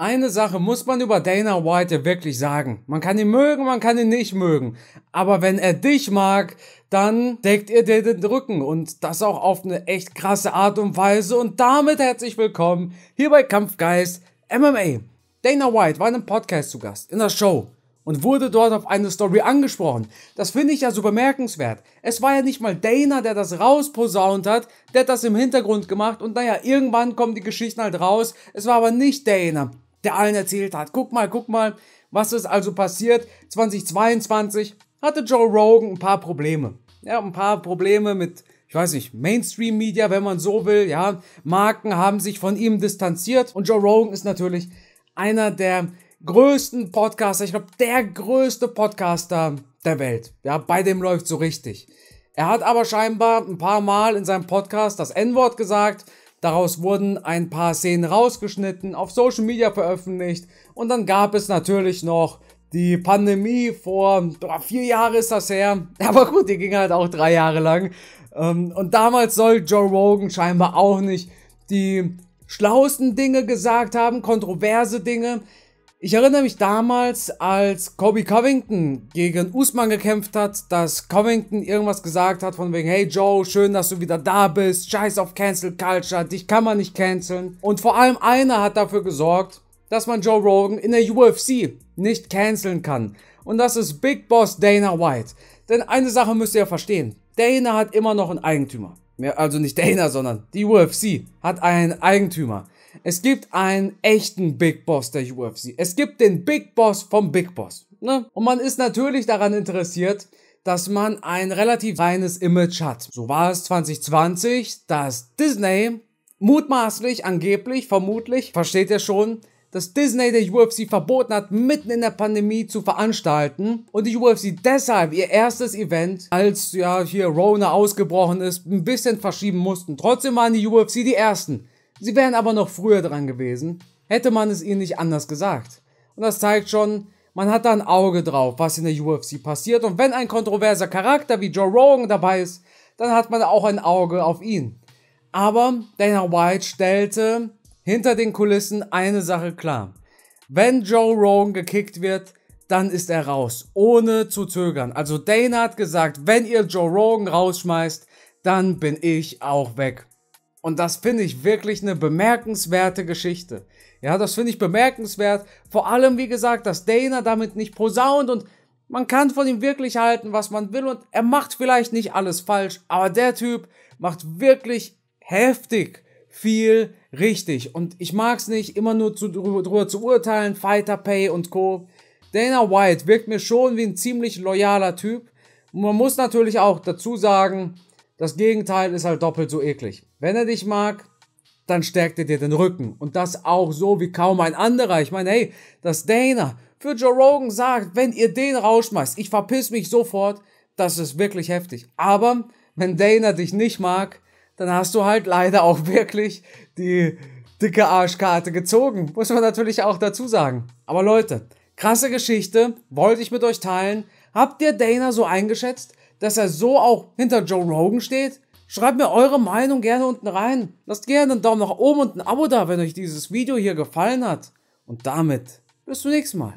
Eine Sache muss man über Dana White wirklich sagen. Man kann ihn mögen, man kann ihn nicht mögen. Aber wenn er dich mag, dann deckt ihr dir den Rücken und das auch auf eine echt krasse Art und Weise. Und damit herzlich willkommen hier bei Kampfgeist MMA. Dana White war in einem Podcast zu Gast, in der Show und wurde dort auf eine Story angesprochen. Das finde ich ja so bemerkenswert. Es war ja nicht mal Dana, der das rausposaunt hat, der hat das im Hintergrund gemacht und naja, irgendwann kommen die Geschichten halt raus. Es war aber nicht Dana der allen erzählt hat. Guck mal, guck mal, was ist also passiert. 2022 hatte Joe Rogan ein paar Probleme. Ja, ein paar Probleme mit, ich weiß nicht, Mainstream-Media, wenn man so will. Ja, Marken haben sich von ihm distanziert und Joe Rogan ist natürlich einer der größten Podcaster, ich glaube, der größte Podcaster der Welt. Ja, bei dem läuft so richtig. Er hat aber scheinbar ein paar Mal in seinem Podcast das N-Wort gesagt Daraus wurden ein paar Szenen rausgeschnitten, auf Social Media veröffentlicht und dann gab es natürlich noch die Pandemie vor vier Jahren ist das her. Aber gut, die ging halt auch drei Jahre lang. Ähm, und damals soll Joe Rogan scheinbar auch nicht die schlauesten Dinge gesagt haben, kontroverse Dinge. Ich erinnere mich damals, als Kobe Covington gegen Usman gekämpft hat, dass Covington irgendwas gesagt hat von wegen, hey Joe, schön, dass du wieder da bist, scheiß auf Cancel Culture, dich kann man nicht canceln. Und vor allem einer hat dafür gesorgt, dass man Joe Rogan in der UFC nicht canceln kann. Und das ist Big Boss Dana White. Denn eine Sache müsst ihr ja verstehen, Dana hat immer noch einen Eigentümer. Also nicht Dana, sondern die UFC hat einen Eigentümer. Es gibt einen echten Big Boss der UFC. Es gibt den Big Boss vom Big Boss. Ne? Und man ist natürlich daran interessiert, dass man ein relativ reines Image hat. So war es 2020, dass Disney mutmaßlich, angeblich, vermutlich, versteht ihr schon, dass Disney der UFC verboten hat, mitten in der Pandemie zu veranstalten und die UFC deshalb ihr erstes Event, als ja hier Rona ausgebrochen ist, ein bisschen verschieben mussten. Trotzdem waren die UFC die ersten, Sie wären aber noch früher dran gewesen, hätte man es ihnen nicht anders gesagt. Und das zeigt schon, man hat da ein Auge drauf, was in der UFC passiert. Und wenn ein kontroverser Charakter wie Joe Rogan dabei ist, dann hat man auch ein Auge auf ihn. Aber Dana White stellte hinter den Kulissen eine Sache klar. Wenn Joe Rogan gekickt wird, dann ist er raus, ohne zu zögern. Also Dana hat gesagt, wenn ihr Joe Rogan rausschmeißt, dann bin ich auch weg. Und das finde ich wirklich eine bemerkenswerte Geschichte. Ja, das finde ich bemerkenswert. Vor allem, wie gesagt, dass Dana damit nicht posaunt und man kann von ihm wirklich halten, was man will und er macht vielleicht nicht alles falsch, aber der Typ macht wirklich heftig viel richtig. Und ich mag es nicht, immer nur zu, drüber zu urteilen, Fighter Pay und Co. Dana White wirkt mir schon wie ein ziemlich loyaler Typ. Und man muss natürlich auch dazu sagen, das Gegenteil ist halt doppelt so eklig. Wenn er dich mag, dann stärkt er dir den Rücken. Und das auch so wie kaum ein anderer. Ich meine, hey, dass Dana für Joe Rogan sagt, wenn ihr den rausschmeißt, ich verpiss mich sofort, das ist wirklich heftig. Aber wenn Dana dich nicht mag, dann hast du halt leider auch wirklich die dicke Arschkarte gezogen. Muss man natürlich auch dazu sagen. Aber Leute, krasse Geschichte, wollte ich mit euch teilen. Habt ihr Dana so eingeschätzt? dass er so auch hinter Joe Rogan steht? Schreibt mir eure Meinung gerne unten rein. Lasst gerne einen Daumen nach oben und ein Abo da, wenn euch dieses Video hier gefallen hat. Und damit bis zum nächsten Mal.